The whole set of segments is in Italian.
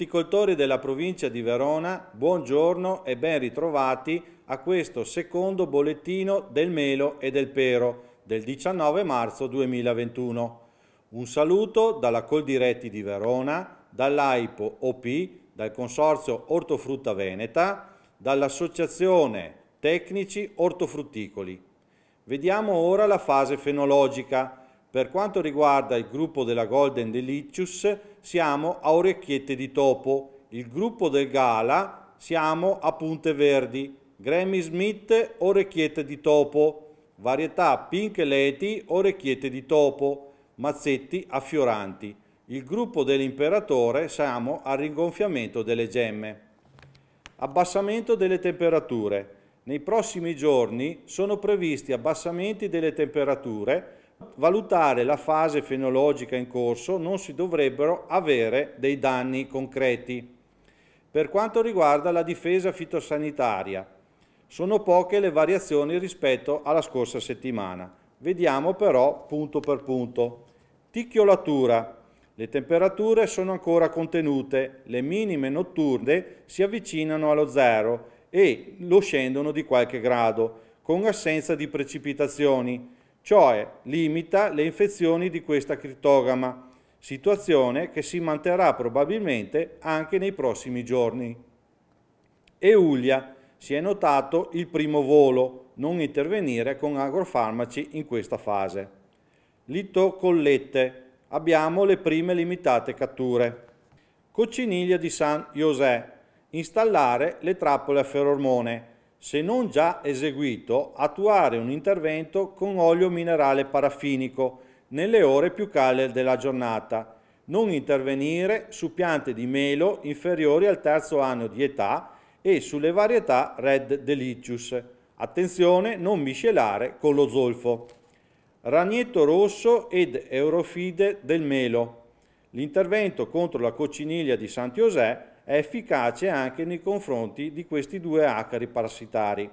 orticoltori della provincia di Verona, buongiorno e ben ritrovati a questo secondo bollettino del melo e del pero del 19 marzo 2021. Un saluto dalla Coldiretti di Verona, dall'AIPO OP, dal Consorzio Ortofrutta Veneta, dall'Associazione Tecnici Ortofrutticoli. Vediamo ora la fase fenologica. Per quanto riguarda il gruppo della Golden Delicious, siamo a Orecchiette di Topo, il gruppo del Gala siamo a Punte Verdi, Grammy Smith Orecchiette di Topo, varietà Pink Leti Orecchiette di Topo, mazzetti affioranti. Il gruppo dell'imperatore siamo al rigonfiamento delle gemme. Abbassamento delle temperature. Nei prossimi giorni sono previsti abbassamenti delle temperature valutare la fase fenologica in corso non si dovrebbero avere dei danni concreti. Per quanto riguarda la difesa fitosanitaria, sono poche le variazioni rispetto alla scorsa settimana. Vediamo però punto per punto. Ticchiolatura. Le temperature sono ancora contenute, le minime notturne si avvicinano allo zero e lo scendono di qualche grado, con assenza di precipitazioni cioè limita le infezioni di questa criptogama, situazione che si manterrà probabilmente anche nei prossimi giorni. Eulia si è notato il primo volo, non intervenire con agrofarmaci in questa fase. Lito Collette, abbiamo le prime limitate catture. Cocciniglia di San José, installare le trappole a ferormone, se non già eseguito, attuare un intervento con olio minerale parafinico nelle ore più calde della giornata, non intervenire su piante di melo inferiori al terzo anno di età e sulle varietà Red Delicious. Attenzione, non miscelare con lo zolfo. Ragnetto rosso ed eurofide del melo. L'intervento contro la cocciniglia di Santiosè è efficace anche nei confronti di questi due acari parassitari.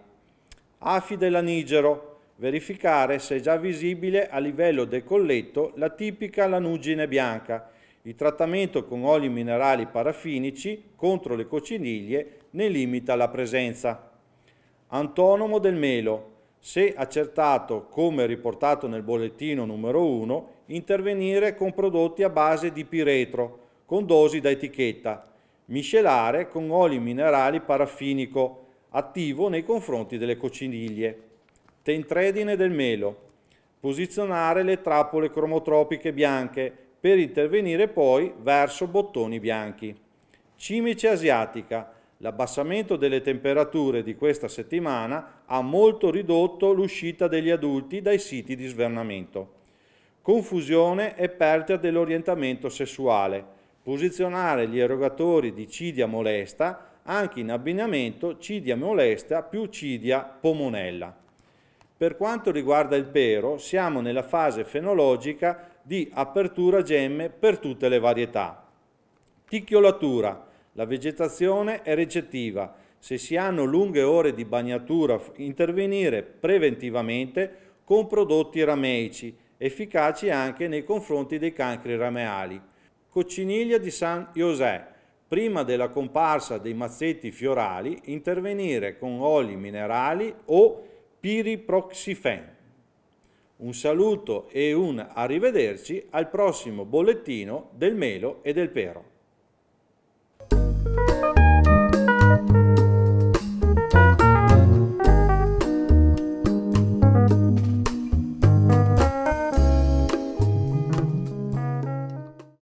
Afide lanigero, verificare se è già visibile a livello del colletto la tipica lanugine bianca, il trattamento con oli minerali parafinici contro le cociniglie ne limita la presenza. Antonomo del melo, se accertato come riportato nel bollettino numero 1, intervenire con prodotti a base di piretro, con dosi da etichetta, miscelare con oli minerali paraffinico attivo nei confronti delle cocciniglie. tentredine del melo, posizionare le trappole cromotropiche bianche per intervenire poi verso bottoni bianchi. Cimice asiatica. L'abbassamento delle temperature di questa settimana ha molto ridotto l'uscita degli adulti dai siti di svernamento. Confusione e perdita dell'orientamento sessuale posizionare gli erogatori di Cidia molesta anche in abbinamento Cidia molesta più Cidia pomonella. Per quanto riguarda il pero, siamo nella fase fenologica di apertura gemme per tutte le varietà. Ticchiolatura. La vegetazione è recettiva. Se si hanno lunghe ore di bagnatura, intervenire preventivamente con prodotti rameici, efficaci anche nei confronti dei cancri rameali. Cocciniglia di San José, prima della comparsa dei mazzetti fiorali, intervenire con oli minerali o piriproxifen. Un saluto e un arrivederci al prossimo bollettino del melo e del pero.